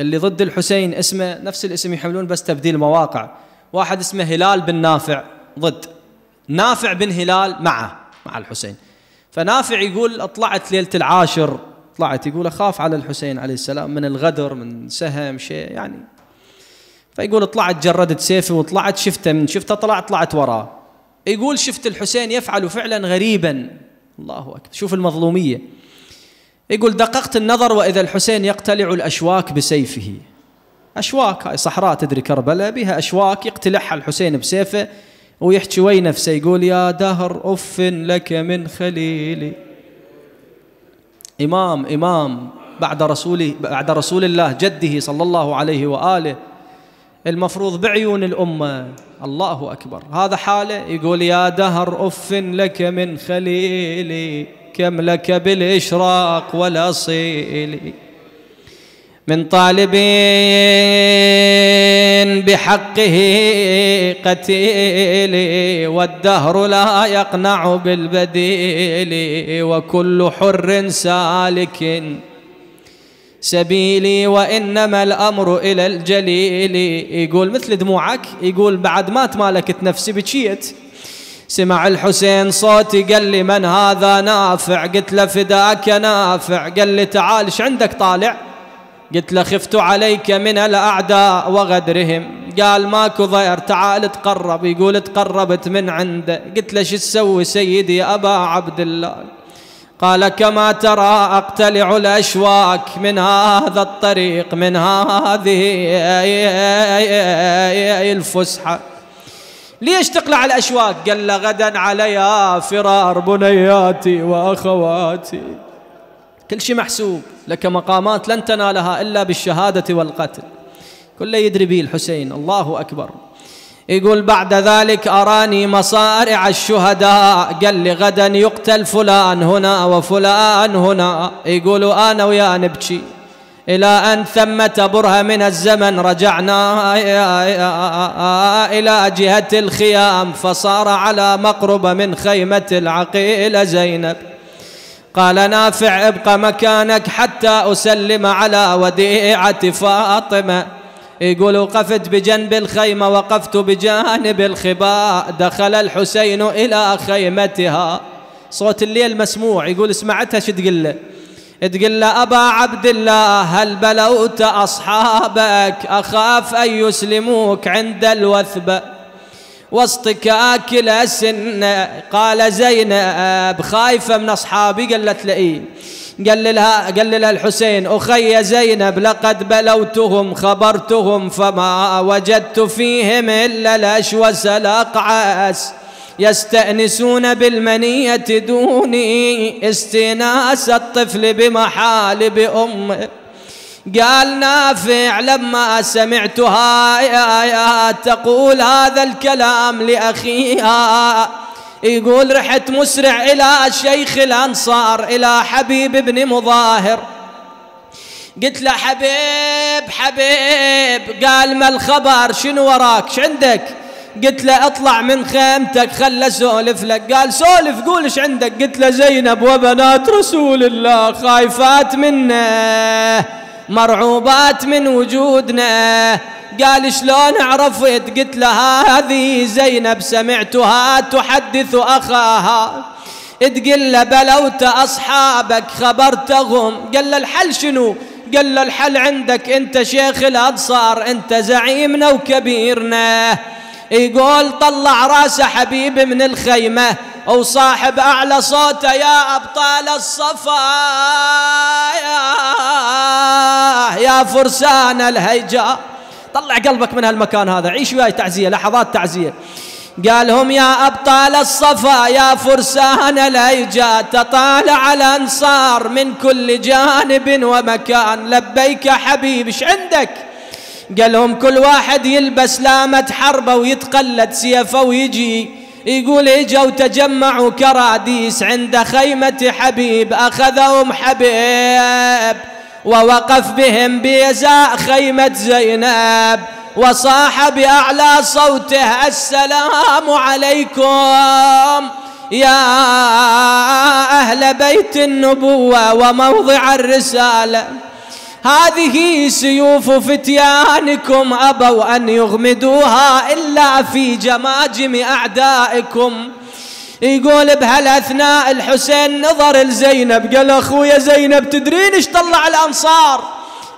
اللي ضد الحسين اسمه نفس الاسم يحملون بس تبديل مواقع واحد اسمه هلال بن نافع ضد نافع بن هلال معه مع الحسين فنافع يقول طلعت ليلة العاشر طلعت يقول أخاف على الحسين عليه السلام من الغدر من سهم شيء يعني فيقول طلعت جردت سيفي وطلعت شفته من شفته طلع طلعت وراه يقول شفت الحسين يفعل فعلا غريبا الله أكبر شوف المظلومية يقول دققت النظر وإذا الحسين يقتلع الأشواك بسيفه أشواك هاي صحراء تدري كربلاء بها أشواك يقتلعها الحسين بسيفه ويحكي وي نفسه يقول يا دهر أف لك من خليلي إمام إمام بعد رسوله بعد رسول الله جده صلى الله عليه وآله المفروض بعيون الأمة الله أكبر هذا حاله يقول يا دهر أف لك من خليلي كم لك بالإشراق والأصيل من طالبين بحقه قتيل والدهر لا يقنع بالبديل وكل حر سالك سبيلي وإنما الأمر إلى الجليل يقول مثل دموعك يقول بعد ما تمالكت نفسي بكيت سمع الحسين صوتي قال لي من هذا نافع قلت له فداك نافع قال لي تعال ايش عندك طالع قلت له خفت عليك من الأعداء وغدرهم قال ماكو ضير تعال تقرب يقول تقربت من عنده قلت له شو تسوي سيدي أبا عبد الله قال كما ترى أقتلع الأشواك من هذا الطريق من هذه الفسحة ليش تقلع الأشواك قال له غدا علي فرار بنياتي وأخواتي كل شيء محسوب لك مقامات لن تنالها إلا بالشهادة والقتل كله يدري به الحسين الله أكبر يقول بعد ذلك أراني مصارع الشهداء قال لي غدا يقتل فلان هنا وفلان هنا يقولوا أنا ويا نبكي إلى أن ثمة برهة من الزمن رجعنا إلى جهة الخيام فصار على مقرب من خيمة العقيلة زينب قال نافع ابق مكانك حتى أسلم على وديعة فاطمة يقول وقفت بجنب الخيمة وقفت بجانب الخباء دخل الحسين إلى خيمتها صوت الليل مسموع يقول سمعتها شو تقول له تقول له أبا عبد الله هل بلوت أصحابك أخاف أن يسلموك عند الوثبة واصطكاك لسنة قال زينب خايفة من أصحابي قالت له إيه. قال لها قال لها الحسين أخي زينب لقد بلوتهم خبرتهم فما وجدت فيهم إلا الأشوس الأقعس يستأنسون بالمنية دوني استئناس الطفل بمحالب أمه قال نافع لما سمعتها تقول هذا الكلام لأخيها يقول رحت مسرع إلى شيخ الأنصار إلى حبيب بن مظاهر قلت له حبيب حبيب قال ما الخبر شنو وراك شندك عندك قلت له اطلع من خيمتك خل اسولف لك قال سولف قول ايش عندك قلت له زينب وبنات رسول الله خايفات منه مرعوبات من وجودنا قال شلون عرفت قلت لها هذه زينب سمعتها تحدث اخاها تقل له بلوت اصحابك خبرتهم قال له الحل شنو قال له الحل عندك انت شيخ الابصار انت زعيمنا وكبيرنا يقول طلع راسه حبيب من الخيمة صاحب أعلى صوته يا أبطال الصفا يا فرسان الهيجاء طلع قلبك من هالمكان هذا عيش وياي تعزية لحظات تعزية قال هم يا أبطال الصفا يا فرسان الهيجاء تطالع الأنصار من كل جانب ومكان لبيك حبيب ايش عندك؟ قال لهم كل واحد يلبس لامة حربة ويتقلد سيفه ويجي يقول اجوا تجمعوا كراديس عند خيمة حبيب أخذهم حبيب ووقف بهم بيزاء خيمة زينب وصاح بأعلى صوته السلام عليكم يا أهل بيت النبوة وموضع الرسالة هذه سيوف فتيانكم أبوا أن يغمدوها إلا في جماجم أعدائكم يقول بهالأثناء الحسين نظر لزينب قال أخويا زينب تدرين إيش طلع الأنصار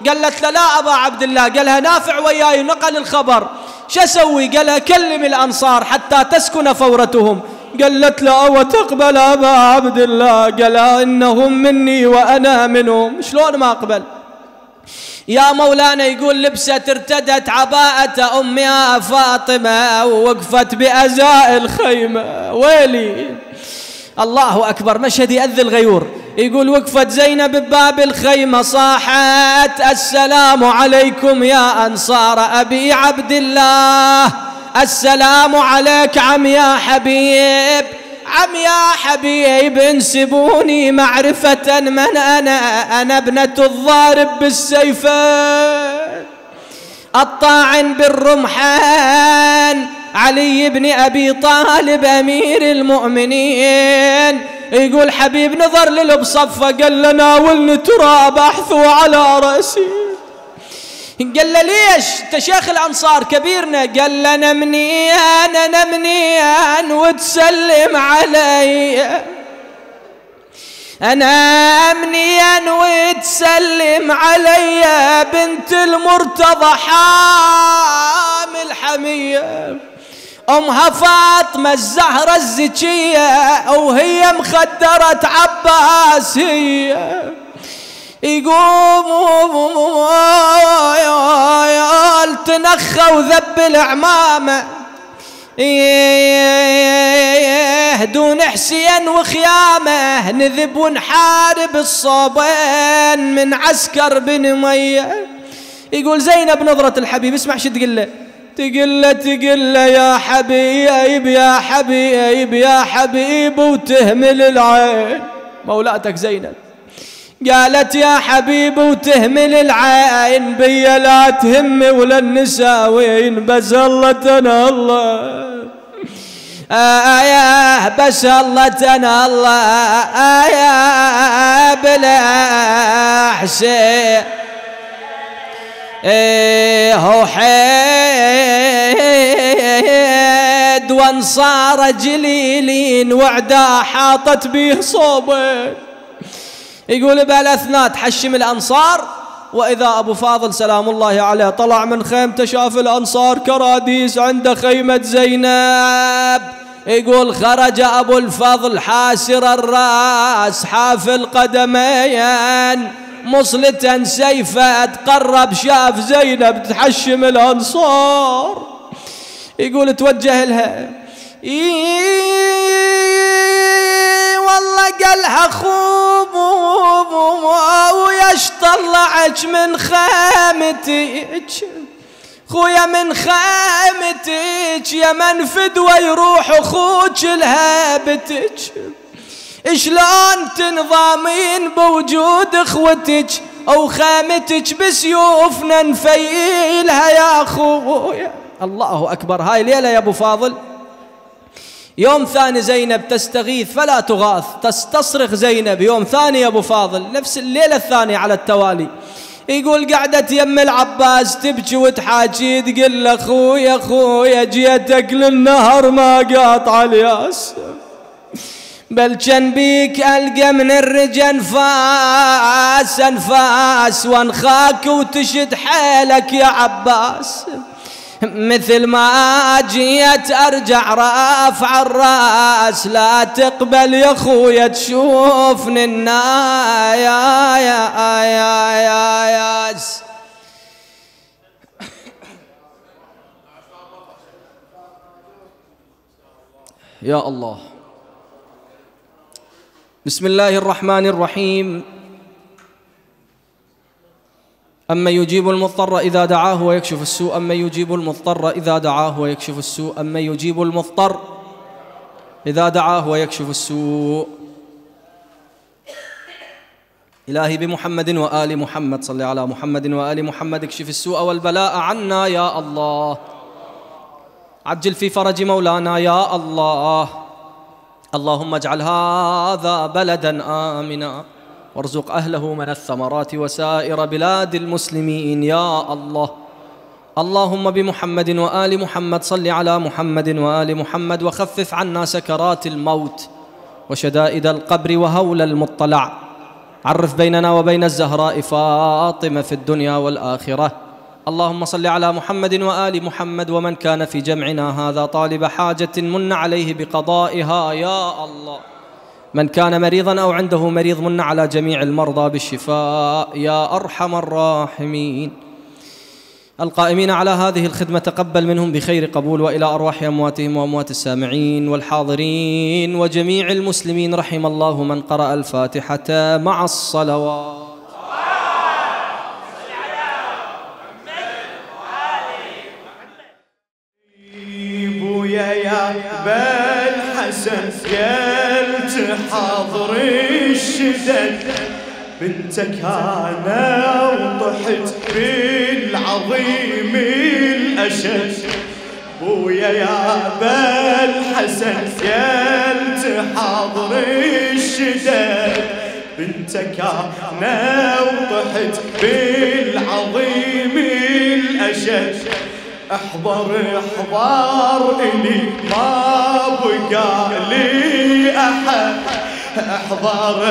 قالت له لا أبا عبد الله قالها نافع وياي نقل الخبر شو أسوي قال كلم الأنصار حتى تسكن فورتهم قالت له أو تقبل أبا عبد الله قال إنهم مني وأنا منهم شلون ما أقبل يا مولانا يقول لبسة ارتدت عباءة أمها فاطمة ووقفت بأزاء الخيمة ويلي الله أكبر مشهد يأذي الغيور يقول وقفت زينب بباب الخيمة صاحت السلام عليكم يا أنصار أبي عبد الله السلام عليك عم يا حبيب عم يا حبيب انسبوني معرفة من أنا أنا ابنة الضارب بالسيف الطاعن بالرمحان علي بن أبي طالب أمير المؤمنين يقول حبيب نظر للبصفة قال لنا ناولني تراب أحثو على رأسي قال له ليش انت شيخ الانصار كبيرنا قال له نمنيان نمنيان وتسلم علي انا امنيا وتسلم علي بنت المرتضى حامل حميه امها فاطمه الزهره الزكيه وهي مخدره عباسيه يقوم تنخى وذب العمامة إيه، دون حسين وخيامه نذب ونحارب الصابين من عسكر بن مية يقول زينب نظرة الحبيب اسمع شو تقول له تقول له يا حبيب يا حبيب يا حبيب وتهمل العين مولاتك زينب قالت يا حبيبي وتهمل العين بيا لا تهم ولا النساوين بس الله تنا الله آية بس الله تنا الله آية آه، بلا حسين إيه هو حيد وانصار جليلين وعدا حاطت بيه صوبه يقول بالاثناء تحشم الانصار واذا ابو فاضل سلام الله عليه طلع من خيمته شاف الانصار كراديس عند خيمه زينب يقول خرج أبو الفضل حاسر الرأس حافل قدمين مصلتا سيفه تقرب شاف زينب تحشم الأنصار يقول توجه لها إيه. والله قالها خوب ويش طلعت من خامتك خويا من خامتك يا من فدوى يروح اخوك لهابتك شلون تنظامين بوجود اخوتك او خامتك بسيوفنا نفيلها يا اخويا الله اكبر هاي ليله يا ابو فاضل يوم ثاني زينب تستغيث فلا تغاث تستصرخ زينب يوم ثاني يا أبو فاضل نفس الليلة الثانية على التوالي يقول قعدت يم العباس تبكي وتحاجي تقول له اخوي اخوي جيتك للنهر ما قاطع الياس بل كان بيك القى من الرجا انفاس انفاس وانخاك وتشد حيلك يا عباس مثل ما جيت ارجع رافع الراس لا تقبل يا خويا تشوفني يا يا الله بسم الله الرحمن الرحيم أما يجيب المضطر إذا دعاه ويكشف السوء أما يجيب المضطر إذا دعاه ويكشف السوء أما يجيب المضطر إذا دعاه ويكشف السوء إلهي بمحمد وآل محمد صل على محمد وآل محمد اكشف السوء والبلاء عنا يا الله عجل في فرج مولانا يا الله اللهم اجعل هذا بلدا آمنا وارزق أهله من الثمرات وسائر بلاد المسلمين يا الله اللهم بمحمد وآل محمد صل على محمد وآل محمد وخفف عنا سكرات الموت وشدائد القبر وهول المطلع عرف بيننا وبين الزهراء فاطمة في الدنيا والآخرة اللهم صل على محمد وآل محمد ومن كان في جمعنا هذا طالب حاجة من عليه بقضائها يا الله من كان مريضا أو عنده مريض من على جميع المرضى بالشفاء يا أرحم الراحمين القائمين على هذه الخدمة تقبل منهم بخير قبول وإلى أرواح أمواتهم وأموات السامعين والحاضرين وجميع المسلمين رحم الله من قرأ الفاتحة مع الصلوات يا يا الحسن قلت حاضر الشدد بنتك انا وطحت بالعظيم الاشد بويا يا ابا الحسن قلت حاضر الشدد بنتك انا وطحت بالعظيم الاشد احضر احضر الي ما بقى لي احد احضر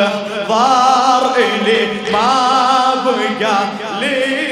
احضر الي ما بقى لي